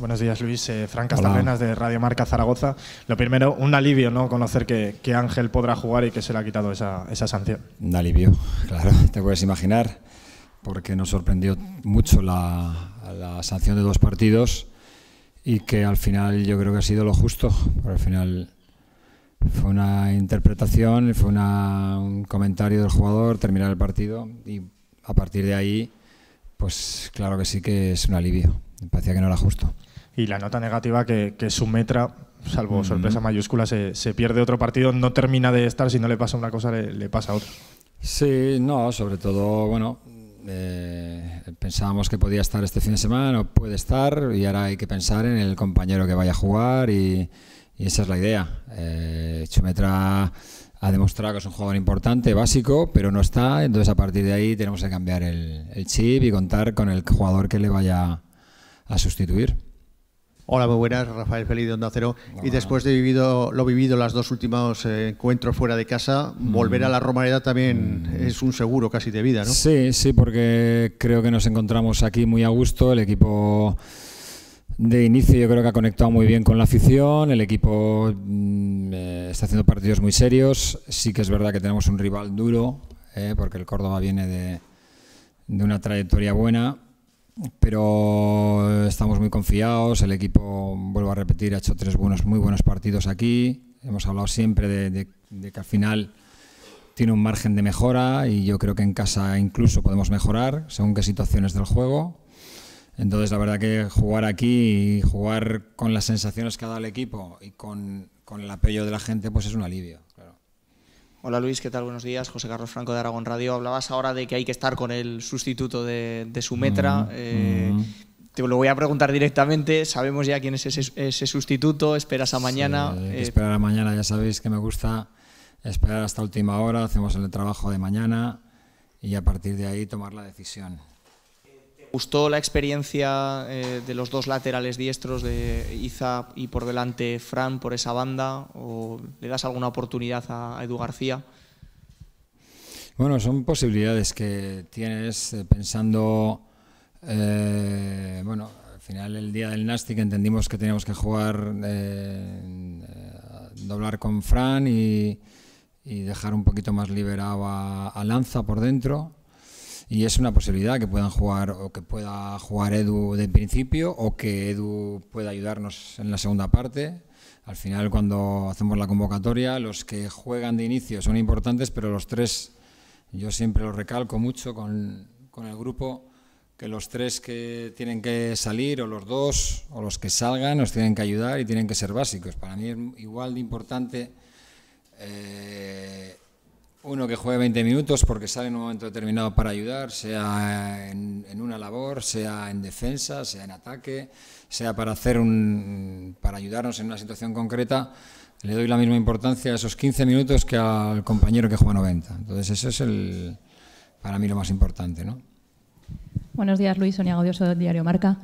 Buenos días, Luis. Eh, Fran Castarrenas de Radio Marca Zaragoza. Lo primero, un alivio, ¿no? Conocer que, Ángel podrá jugar y que se le ha quitado esa, sanción. Un alivio, claro, te puedes imaginar, porque nos sorprendió mucho la, sanción de dos partidos y que al final yo creo que ha sido lo justo, porque al final fue una interpretación, fue un comentario del jugador, terminar el partido y a partir de ahí, pues claro que sí que es un alivio. Me parecía que no era justo y la nota negativa que, que Metra, salvo sorpresa mayúscula, se, se, pierde otro partido, no termina de estar, si no le pasa una cosa, le, pasa otra. Sí, no, sobre todo, bueno, eh, pensábamos que podía estar este fin de semana, puede estar, y ahora hay que pensar en el compañero que vaya a jugar y, y esa es la idea. Eh, Chumetra ha demostrado que es un jugador importante, básico, pero no está, entonces a partir de ahí tenemos que cambiar el, el chip y contar con el jugador que le vaya a sustituir. Hola, muy buenas, Rafael Feliz de Onda Cero. Y después de vivido, lo vivido las dos últimas eh, encuentros fuera de casa, mm. volver a la Romareda también mm. es un seguro casi de vida, ¿no? Sí, sí, porque creo que nos encontramos aquí muy a gusto, el equipo de inicio yo creo que ha conectado muy bien con la afición, el equipo mm, eh, está haciendo partidos muy serios, sí que es verdad que tenemos un rival duro, eh, porque el Córdoba viene de, de una trayectoria buena, pero estamos muy confiados. El equipo, vuelvo a repetir, ha hecho tres buenos, muy buenos partidos aquí. Hemos hablado siempre de, que al final tiene un margen de mejora y yo creo que en casa incluso podemos mejorar según qué situaciones del juego. Entonces, la verdad que jugar aquí y jugar con las sensaciones que ha dado el equipo y con, el apoyo de la gente, pues es un alivio. Hola Luis, ¿qué tal? Buenos días. José Carlos Franco de Aragón Radio. Hablabas ahora de que hay que estar con el sustituto de, de su mm, eh, mm. Te lo voy a preguntar directamente. Sabemos ya quién es ese, ese sustituto. Esperas a mañana. Eh, esperar a mañana, ya sabéis que me gusta esperar hasta última hora. Hacemos el trabajo de mañana y a partir de ahí tomar la decisión gustó la experiencia eh, de los dos laterales diestros de Iza y por delante Fran por esa banda? ¿O le das alguna oportunidad a, Edu García? Bueno, son posibilidades que tienes eh, pensando, eh, bueno, al final el día del Nastic entendimos que teníamos que jugar, doblar con Fran y, dejar un poquito más liberado a Lanza por dentro y es una posibilidad que puedan jugar o que pueda jugar Edu de principio o que Edu pueda ayudarnos en la segunda parte. Al final, cuando hacemos la convocatoria, los que juegan de inicio son importantes, pero los tres, yo siempre lo recalco mucho con, con el grupo, que los tres que tienen que salir, o los dos, o los que salgan, nos tienen que ayudar y tienen que ser básicos. Para mí es igual de importante eh, uno que juegue 20 minutos porque sale en un momento determinado para ayudar, sea en, una labor, sea en defensa, sea en ataque, sea para hacer un para ayudarnos en una situación concreta, le doy la misma importancia a esos 15 minutos que al compañero que juega 90. Entonces, eso es el para mí lo más importante, ¿no? Buenos días, Luis, Sonia del Diario Marca.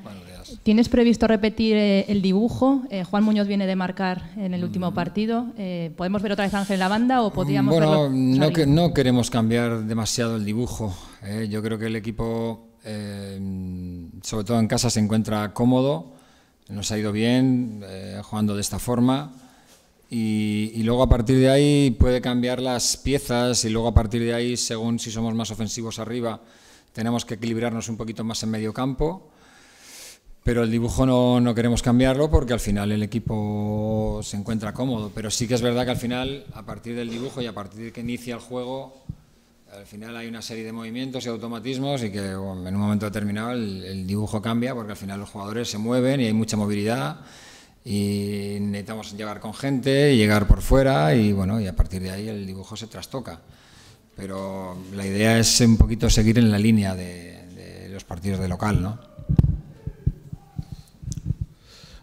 ¿Tienes previsto repetir eh, el dibujo? Eh, Juan Muñoz viene de marcar en el último mm. partido. Eh, ¿Podemos ver otra vez a Ángel en la banda o podríamos Bueno, no, no, queremos cambiar demasiado el dibujo. yo creo que el equipo, sobre todo en casa, se encuentra cómodo. Nos ha ido bien jugando de esta forma. y, luego a partir de ahí puede cambiar las piezas y luego a partir de ahí, según si somos más ofensivos arriba, tenemos que equilibrarnos un poquito más en medio campo pero el dibujo no, queremos cambiarlo porque al final el equipo se encuentra cómodo. Pero sí que es verdad que al final, a partir del dibujo y a partir de que inicia el juego, al final hay una serie de movimientos y automatismos y que en un momento determinado el, dibujo cambia porque al final los jugadores se mueven y hay mucha movilidad y necesitamos llegar con gente, llegar por fuera y bueno, y a partir de ahí el dibujo se trastoca. Pero la idea es un poquito seguir en la línea de, de los partidos de local, ¿no?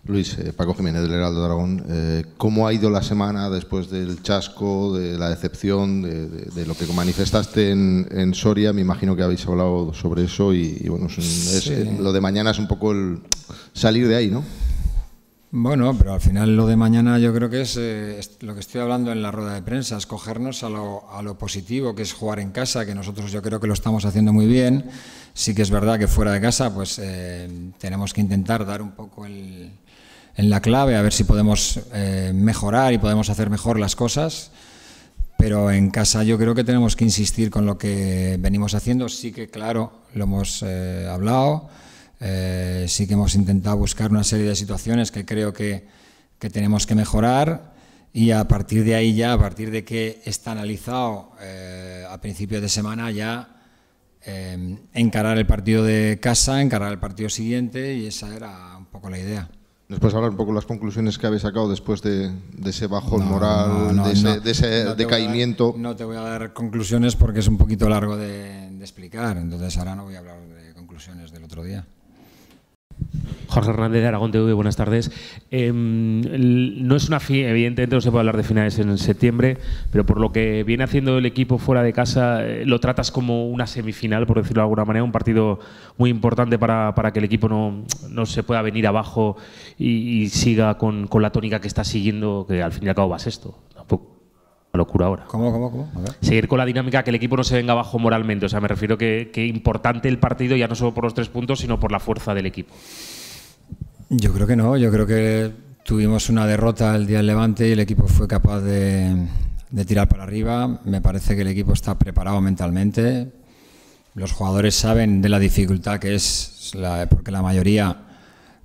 Luis, eh, Paco Jiménez del Heraldo de Aragón, eh, ¿cómo ha ido la semana después del chasco, de la decepción, de, lo que manifestaste en, Soria? Me imagino que habéis hablado sobre eso y, bueno, lo de mañana es un poco el salir de ahí, ¿no? Bueno, pero al final lo de mañana yo creo que eh, es, lo que estoy hablando en la rueda de prensa, es cogernos a lo, a lo, positivo, que es jugar en casa, que nosotros yo creo que lo estamos haciendo muy bien. Sí que es verdad que fuera de casa pues tenemos que intentar dar un poco el en la clave, a ver si podemos eh, mejorar y podemos hacer mejor las cosas. Pero en casa yo creo que tenemos que insistir con lo que venimos haciendo. Sí que, claro, lo hemos eh, hablado, eh, sí que hemos intentado buscar una serie de situaciones que creo que, que, tenemos que mejorar y a partir de ahí ya, a partir de que está analizado a principios de semana ya encarar el partido de casa, encarar el partido siguiente y esa era un poco la idea. Después hablar un poco las conclusiones que habéis sacado después de, ese bajo moral, de ese, decaimiento? no te voy a dar conclusiones porque es un poquito largo de explicar, entonces ahora no voy a hablar de conclusiones del otro día. Jorge Hernández de Aragón TV, buenas tardes. Em, no es una evidentemente no se puede hablar de finales en septiembre, pero por lo que viene haciendo el equipo fuera de casa, eh, lo tratas como una semifinal, por decirlo de alguna manera, un partido muy importante para, que el equipo no, se pueda venir abajo y, siga con, la tónica que está siguiendo, que al fin y al cabo va esto locura ahora. ¿Cómo, cómo, cómo? Seguir con la dinámica que el equipo no se venga abajo moralmente. O sea, me refiero que, que importante el partido ya no solo por los tres puntos, sino por la fuerza del equipo. Yo creo que no. Yo creo que tuvimos una derrota el día del Levante y el equipo fue capaz de, tirar para arriba. Me parece que el equipo está preparado mentalmente. Los jugadores saben de la dificultad que es, porque la mayoría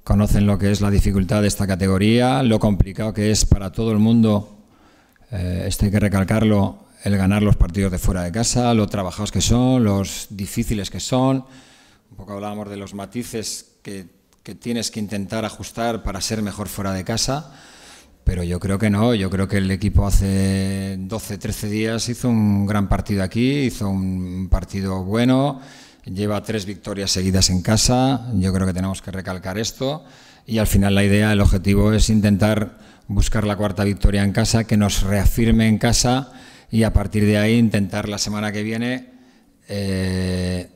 conocen lo que es la dificultad de esta categoría, lo complicado que es para todo el mundo eh, esto hay que recalcarlo, el ganar los partidos de fuera de casa, lo trabajados que son, los difíciles que son. Un poco hablábamos de los matices que, que tienes que intentar ajustar para ser mejor fuera de casa. Pero yo creo que no, yo creo que el equipo hace 12, 13 días hizo un gran partido aquí, hizo un partido bueno, lleva tres victorias seguidas en casa, yo creo que tenemos que recalcar esto y al final la idea, el objetivo es intentar buscar la cuarta victoria en casa, que nos reafirme en casa y a partir de ahí intentar la semana que viene eh,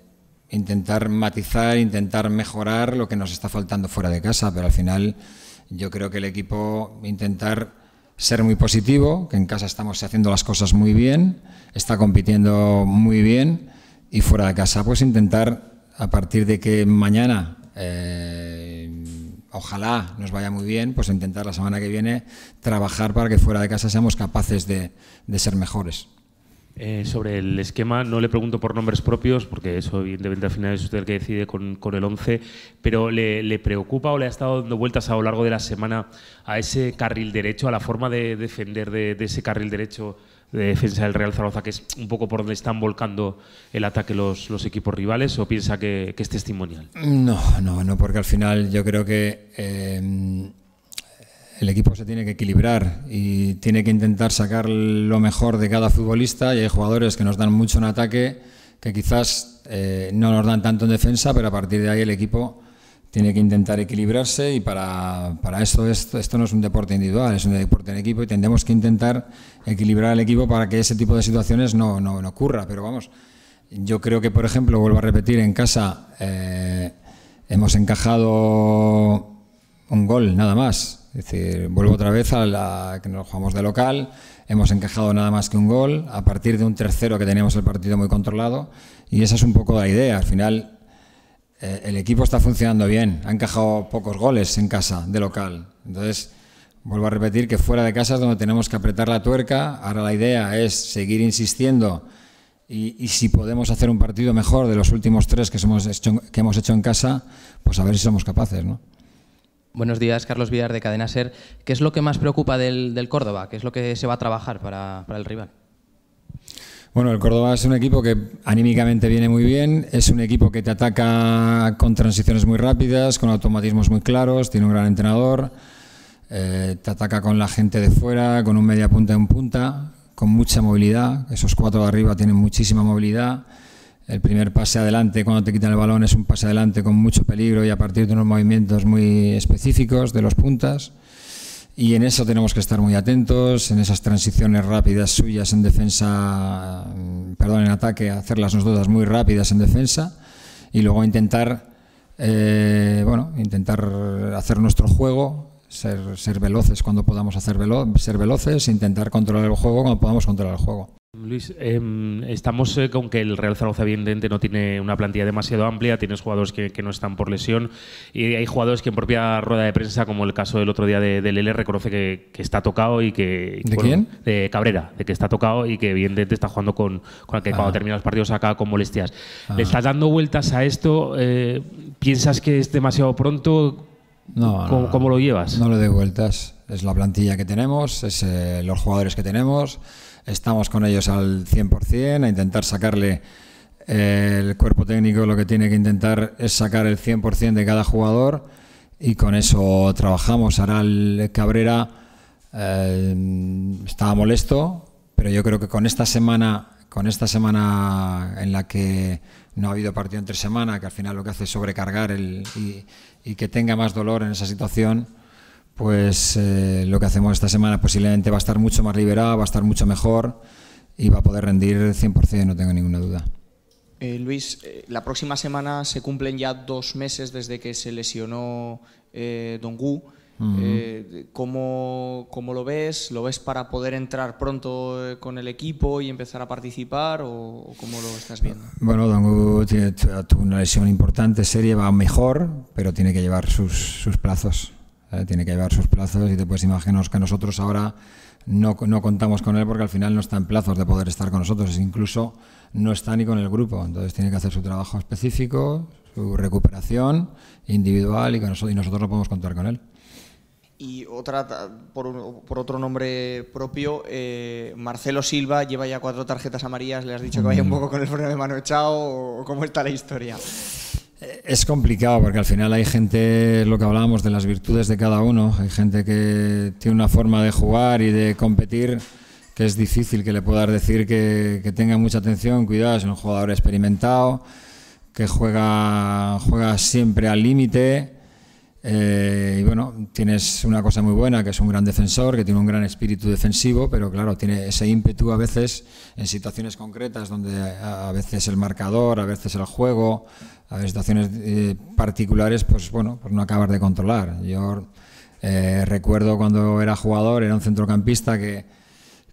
intentar matizar, intentar mejorar lo que nos está faltando fuera de casa, pero al final yo creo que el equipo intentar ser muy positivo, que en casa estamos haciendo las cosas muy bien, está compitiendo muy bien y fuera de casa pues intentar a partir de que mañana eh, ojalá nos vaya muy bien, pues intentar la semana que viene trabajar para que fuera de casa seamos capaces de, ser mejores. Eh, sobre el esquema, no le pregunto por nombres propios, porque eso evidentemente al final es usted el que decide con, el 11, pero ¿le, preocupa o le ha estado dando vueltas a lo largo de la semana a ese carril derecho, a la forma de defender de, de ese carril derecho? de defensa del Real Zaragoza, que es un poco por donde están volcando el ataque los, equipos rivales, o piensa que, es testimonial? No, no, no, porque al final yo creo que eh, el equipo se tiene que equilibrar y tiene que intentar sacar lo mejor de cada futbolista y hay jugadores que nos dan mucho en ataque, que quizás eh, no nos dan tanto en defensa, pero a partir de ahí el equipo tiene que intentar equilibrarse y para, para eso esto, esto, no es un deporte individual, es un deporte en equipo y tendremos que intentar equilibrar al equipo para que ese tipo de situaciones no, no, no ocurra. Pero vamos, yo creo que, por ejemplo, vuelvo a repetir, en casa eh, hemos encajado un gol nada más. Es decir, vuelvo otra vez a la que nos jugamos de local, hemos encajado nada más que un gol a partir de un tercero que teníamos el partido muy controlado y esa es un poco la idea. Al final eh, el equipo está funcionando bien, ha encajado pocos goles en casa, de local. Entonces, vuelvo a repetir que fuera de casa es donde tenemos que apretar la tuerca. Ahora la idea es seguir insistiendo y, si podemos hacer un partido mejor de los últimos tres que, que hemos hecho en casa, pues a ver si somos capaces, ¿no? Buenos días, Carlos Villar de Cadena Ser. ¿Qué es lo que más preocupa del, Córdoba? ¿Qué es lo que se va a trabajar para, para el rival? Bueno, el Córdoba es un equipo que anímicamente viene muy bien, es un equipo que te ataca con transiciones muy rápidas, con automatismos muy claros, tiene un gran entrenador, eh, te ataca con la gente de fuera, con un media punta en punta, con mucha movilidad, esos cuatro de arriba tienen muchísima movilidad, el primer pase adelante cuando te quitan el balón es un pase adelante con mucho peligro y a partir de unos movimientos muy específicos de los puntas. Y en eso tenemos que estar muy atentos, en esas transiciones rápidas suyas en defensa, perdón, en ataque, hacerlas nosotras muy rápidas en defensa y luego intentar, eh, bueno, intentar hacer nuestro juego, ser, ser veloces cuando podamos hacer ser veloces, intentar controlar el juego cuando podamos controlar el juego. Luis, em, estamos eh, con que el Real Zaragoza evidentemente no tiene una plantilla demasiado amplia, tienes jugadores que, no están por lesión y hay jugadores que en propia rueda de prensa, como el caso del otro día del LR, Lele, reconoce que, está tocado y que... ¿De quién? De Cabrera, de que está tocado y que evidentemente está jugando con, con que cuando ah. termina los partidos acá con molestias. ¿Le ah. estás dando vueltas a esto? Eh, ¿Piensas que es demasiado pronto? No, ¿Cómo, ¿Cómo, lo llevas? No le doy vueltas, es la plantilla que tenemos, es eh, los jugadores que tenemos estamos con ellos al 100%, a intentar sacarle eh, el cuerpo técnico lo que tiene que intentar es sacar el 100% de cada jugador y con eso trabajamos. Aral Cabrera eh, estaba molesto, pero yo creo que con esta semana con esta semana en la que no ha habido partido entre semana, que al final lo que hace es sobrecargar el, y que tenga más dolor en esa situación, pues eh, lo que hacemos esta semana posiblemente va a estar mucho más liberado, va a estar mucho mejor y va a poder rendir 100%, no tengo ninguna duda. Eh, Luis, eh, la próxima semana se cumplen ya dos meses desde que se lesionó Don Gu. ¿cómo, lo ves? ¿Lo ves para poder entrar pronto con el equipo y empezar a participar o, cómo lo estás viendo? Bueno, Don Gu tuvo una lesión importante, serie va mejor, pero tiene que llevar sus plazos. Eh, tiene que llevar sus plazos y te puedes imaginar que nosotros ahora no, no, contamos con él porque al final no está en plazos de poder estar con nosotros, incluso no está ni con el grupo, entonces tiene que hacer su trabajo específico, su recuperación individual y, nosotros, y nosotros no podemos contar con él. Y otra, por, otro nombre propio, eh, Marcelo Silva lleva ya cuatro tarjetas amarillas. ¿Le has dicho que vaya un mm. poco con el freno de mano echado o cómo está la historia? es complicado porque al final hay gente, lo que hablábamos de las virtudes de cada uno, hay gente que tiene una forma de jugar y de competir que es difícil que le puedas decir que, tenga mucha atención, cuidado, es un jugador experimentado, que juega, juega siempre al límite eh, y bueno, tienes una cosa muy buena, que es un gran defensor, que tiene un gran espíritu defensivo, pero claro, tiene ese ímpetu a veces en situaciones concretas donde a veces el marcador, a veces el juego, a veces situaciones eh, particulares, pues bueno, pues no acabas de controlar. Yo eh, recuerdo cuando era jugador, era un centrocampista que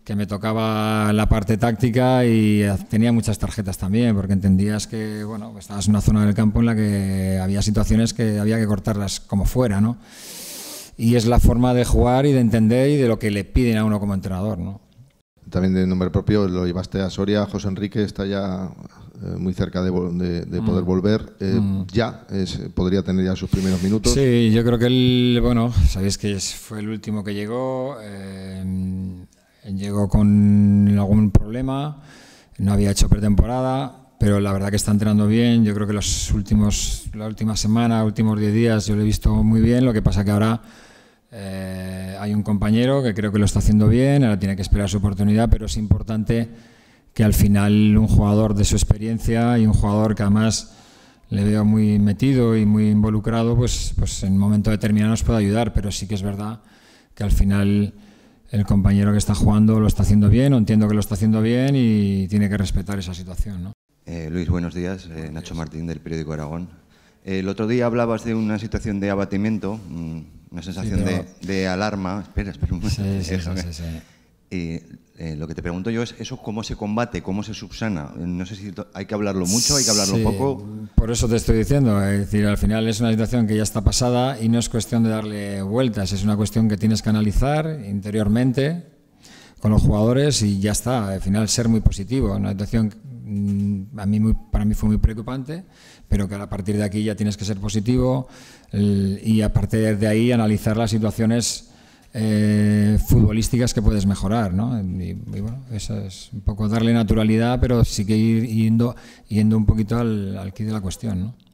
que me tocaba la parte táctica y tenía muchas tarjetas también, porque entendías que, bueno, estabas en una zona del campo en la que había situaciones que había que cortarlas como fuera, ¿no? Y es la forma de jugar y de entender y de lo que le piden a uno como entrenador, ¿no? También de nombre propio lo llevaste a Soria, José Enrique está ya eh, muy cerca de, mm. poder volver. Eh, mm. Ya podría tener ya sus primeros minutos. Sí, yo creo que él, bueno, sabéis que fue el último que llegó. Eh, Llegó con algún problema, no había hecho pretemporada, pero la verdad que está entrenando bien. Yo creo que los últimos, la última semana, últimos 10 días, yo lo he visto muy bien. Lo que pasa que ahora eh, hay un compañero que creo que lo está haciendo bien, ahora tiene que esperar su oportunidad, pero es importante que al final un jugador de su experiencia y un jugador que además le veo muy metido y muy involucrado, pues, pues en un momento determinado nos puede ayudar, pero sí que es verdad que al final el compañero que está jugando lo está haciendo bien, o entiendo que lo está haciendo bien y tiene que respetar esa situación. ¿no? Eh, Luis, buenos días. Eh, Nacho Martín del periódico Aragón. El otro día hablabas de una situación de abatimiento, mm, una sensación de, alarma. Espera, espera eh, eh, lo que te pregunto yo es eso cómo se combate, cómo se subsana. No sé si hay que hablarlo mucho, hay que hablarlo poco. Por eso te estoy diciendo, es decir, al final es una situación que ya está pasada y no es cuestión de darle vueltas, es una cuestión que tienes que analizar interiormente con los jugadores y ya está. Al final ser muy positivo, una situación mm, a mí muy, para mí fue muy preocupante, pero que a partir de aquí ya tienes que ser positivo y a partir de ahí analizar las situaciones eh, futbolísticas que puedes mejorar, ¿no? Y, bueno, eso es un poco darle naturalidad, pero sí que ir yendo, yendo un poquito al, al quid de la cuestión, ¿no?